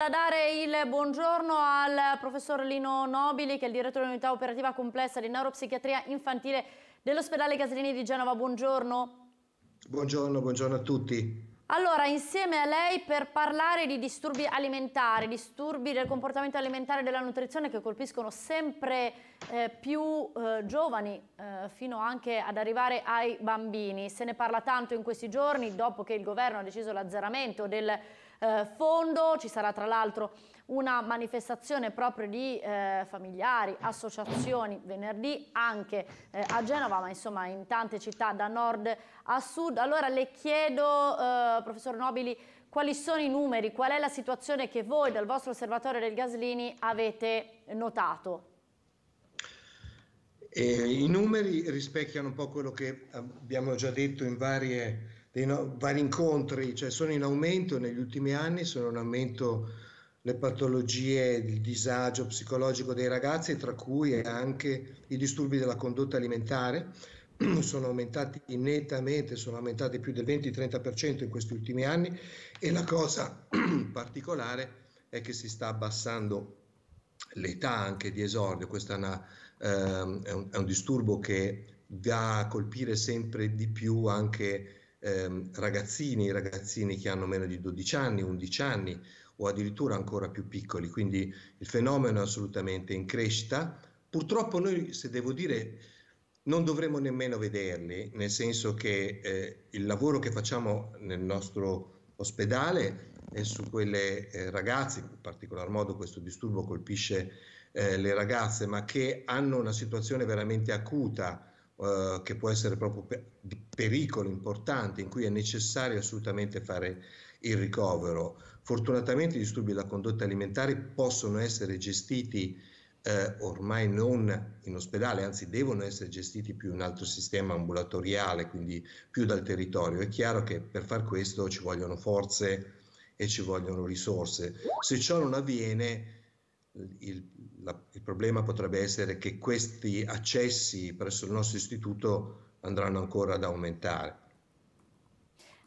Da dare il buongiorno al professor Lino Nobili, che è il direttore dell'unità operativa complessa di neuropsichiatria infantile dell'ospedale Caslini di Genova. Buongiorno. Buongiorno, buongiorno a tutti. Allora, insieme a lei per parlare di disturbi alimentari, disturbi del comportamento alimentare e della nutrizione che colpiscono sempre eh, più eh, giovani, eh, fino anche ad arrivare ai bambini. Se ne parla tanto in questi giorni, dopo che il governo ha deciso l'azzeramento del eh, fondo, ci sarà tra l'altro una manifestazione proprio di eh, familiari, associazioni venerdì anche eh, a Genova, ma insomma in tante città da nord a sud. Allora le chiedo, eh, professor Nobili, quali sono i numeri, qual è la situazione che voi dal vostro osservatorio del Gaslini avete notato? Eh, I numeri rispecchiano un po' quello che abbiamo già detto in varie dei no- vari incontri, cioè sono in aumento negli ultimi anni, sono in aumento le patologie, il disagio psicologico dei ragazzi, tra cui anche i disturbi della condotta alimentare, sono aumentati nettamente, sono aumentati più del 20-30% in questi ultimi anni e la cosa particolare è che si sta abbassando l'età anche di esordio, questo è, una, ehm, è, un, è un disturbo che va a colpire sempre di più anche eh, ragazzini, ragazzini che hanno meno di 12 anni, 11 anni o addirittura ancora più piccoli, quindi il fenomeno è assolutamente in crescita. Purtroppo noi, se devo dire, non dovremmo nemmeno vederli, nel senso che eh, il lavoro che facciamo nel nostro ospedale è su quelle eh, ragazze, in particolar modo questo disturbo colpisce eh, le ragazze, ma che hanno una situazione veramente acuta eh, che può essere proprio per, di pericolo importante, in cui è necessario assolutamente fare il ricovero. Fortunatamente i disturbi della condotta alimentare possono essere gestiti eh, ormai non in ospedale, anzi devono essere gestiti più in un altro sistema ambulatoriale, quindi più dal territorio. È chiaro che per far questo ci vogliono forze e ci vogliono risorse. Se ciò non avviene, il, la, problema potrebbe essere che questi accessi presso il nostro istituto andranno ancora ad aumentare.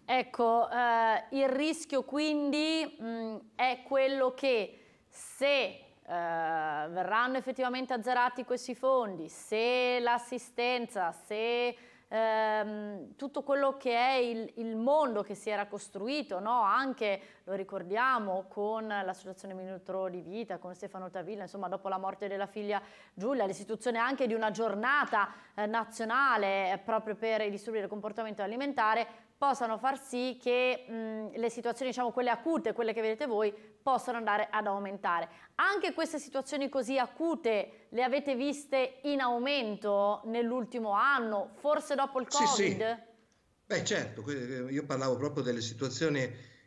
Ecco, eh, il rischio quindi mh, mm, è quello che se eh, verranno effettivamente azzerati questi fondi, se l'assistenza, se ehm, tutto quello che è il, il, mondo che si era costruito, no? anche, lo ricordiamo, con l'Associazione Minuto di Vita, con Stefano Tavilla, insomma dopo la morte della figlia Giulia, l'istituzione anche di una giornata eh, nazionale eh, proprio per i disturbi del comportamento alimentare, possano far sì che mh, le situazioni, diciamo quelle acute, quelle che vedete voi, possano andare ad aumentare. Anche queste situazioni così acute le avete viste in aumento nell'ultimo anno, forse dopo il Covid? Sì, sì. Beh certo, eh, io parlavo proprio delle situazioni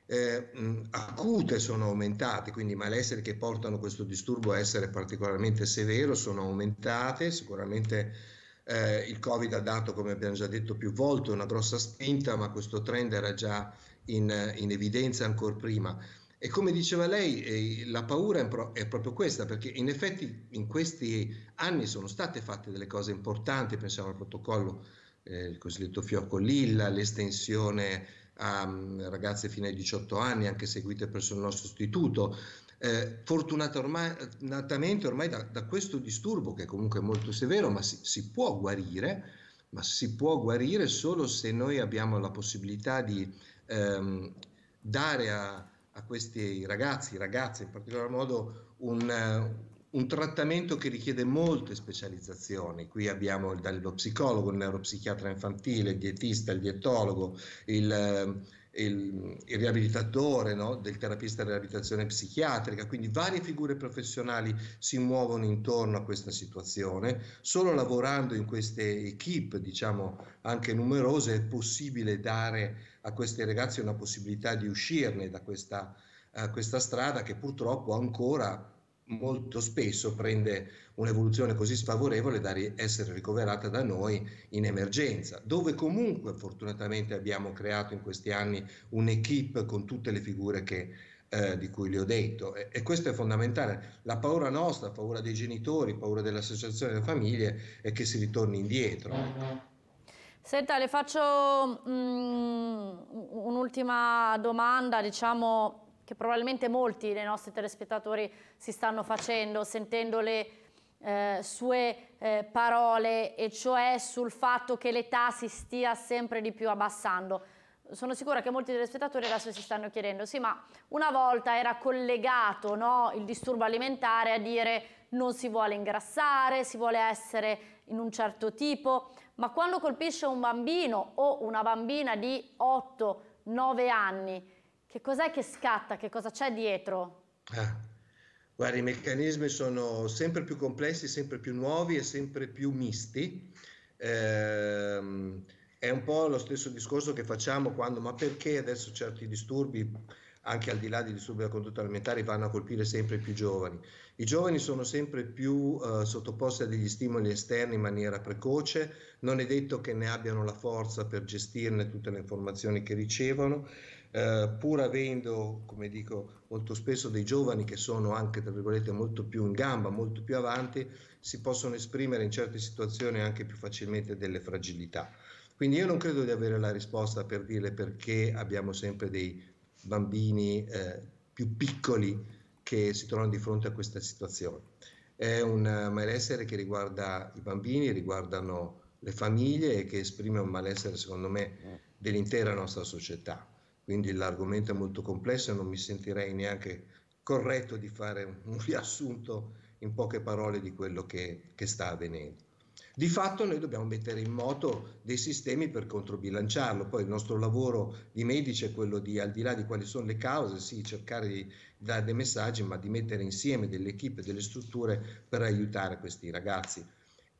eh, acute sono aumentate, quindi i malesseri che portano questo disturbo a essere particolarmente severo sono aumentate, sicuramente eh, il Covid ha dato, come abbiamo già detto più volte, una grossa spinta, ma questo trend era già in, in evidenza ancora prima. E come diceva lei, eh, la paura è, pro- è, proprio questa, perché in effetti in questi anni sono state fatte delle cose importanti, pensiamo al protocollo, eh, il cosiddetto fiocco lilla, l'estensione a um, ragazze fino ai 18 anni, anche seguite presso il nostro istituto, eh, fortunatamente ormai da, da, questo disturbo, che comunque è molto severo, ma si, si, può guarire, ma si può guarire solo se noi abbiamo la possibilità di ehm, dare a, a, questi ragazzi, ragazze in particolar modo, un, un trattamento che richiede molte specializzazioni. Qui abbiamo dallo psicologo, il neuropsichiatra infantile, il dietista, il dietologo, il, eh, il, il riabilitatore, no? del terapista di riabilitazione psichiatrica, quindi varie figure professionali si muovono intorno a questa situazione. Solo lavorando in queste equip, diciamo anche numerose, è possibile dare a questi ragazzi una possibilità di uscirne da questa, uh, questa strada che purtroppo ancora molto spesso prende un'evoluzione così sfavorevole da essere ricoverata da noi in emergenza, dove comunque fortunatamente abbiamo creato in questi anni un'equipe con tutte le figure che, eh, di cui le ho detto e, e, questo è fondamentale. La paura nostra, paura dei genitori, paura dell'associazione delle famiglie è che si ritorni indietro. Senta, le faccio mm, un'ultima domanda, diciamo che probabilmente molti dei nostri telespettatori si stanno facendo sentendo le eh, sue eh, parole e cioè sul fatto che l'età si stia sempre di più abbassando. Sono sicura che molti telespettatori adesso si stanno chiedendo, sì ma una volta era collegato no, il disturbo alimentare a dire non si vuole ingrassare, si vuole essere in un certo tipo, ma quando colpisce un bambino o una bambina di 8-9 anni che cos'è che scatta? Che cosa c'è dietro? Ah, guarda, i meccanismi sono sempre più complessi, sempre più nuovi e sempre più misti. Eh, è un po' lo stesso discorso che facciamo quando, ma perché adesso certi disturbi, anche al di là di disturbi della condotta alimentare, vanno a colpire sempre più giovani? I giovani sono sempre più eh, sottoposti a degli stimoli esterni in maniera precoce, non è detto che ne abbiano la forza per gestirne tutte le informazioni che ricevono, eh, pur avendo, come dico molto spesso, dei giovani che sono anche, tra virgolette, molto più in gamba, molto più avanti, si possono esprimere in certe situazioni anche più facilmente delle fragilità. Quindi io non credo di avere la risposta per dire perché abbiamo sempre dei bambini eh, più piccoli che si trovano di fronte a questa situazione. È un eh, malessere che riguarda i bambini, riguardano le famiglie e che esprime un malessere, secondo me, dell'intera nostra società quindi l'argomento è molto complesso e non mi sentirei neanche corretto di fare un riassunto in poche parole di quello che, che sta avvenendo. Di fatto noi dobbiamo mettere in moto dei sistemi per controbilanciarlo, poi il nostro lavoro di medici è quello di, al di là di quali sono le cause, sì, cercare di dare dei messaggi, ma di mettere insieme delle equip, delle strutture per aiutare questi ragazzi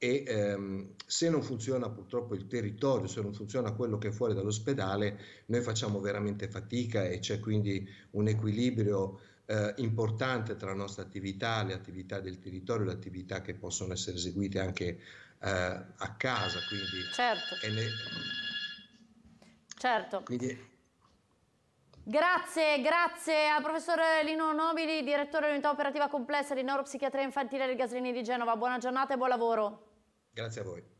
e ehm, se non funziona purtroppo il territorio, se non funziona quello che è fuori dall'ospedale, noi facciamo veramente fatica e c'è quindi un equilibrio eh, importante tra la nostra attività, le attività del territorio, le attività che possono essere eseguite anche eh, a casa. Quindi certo. Ne... certo. Quindi... Grazie, grazie al professor Lino Nobili, direttore dell'unità operativa complessa di neuropsichiatria infantile del Gaslini di Genova. Buona giornata e buon lavoro. Grazie a voi.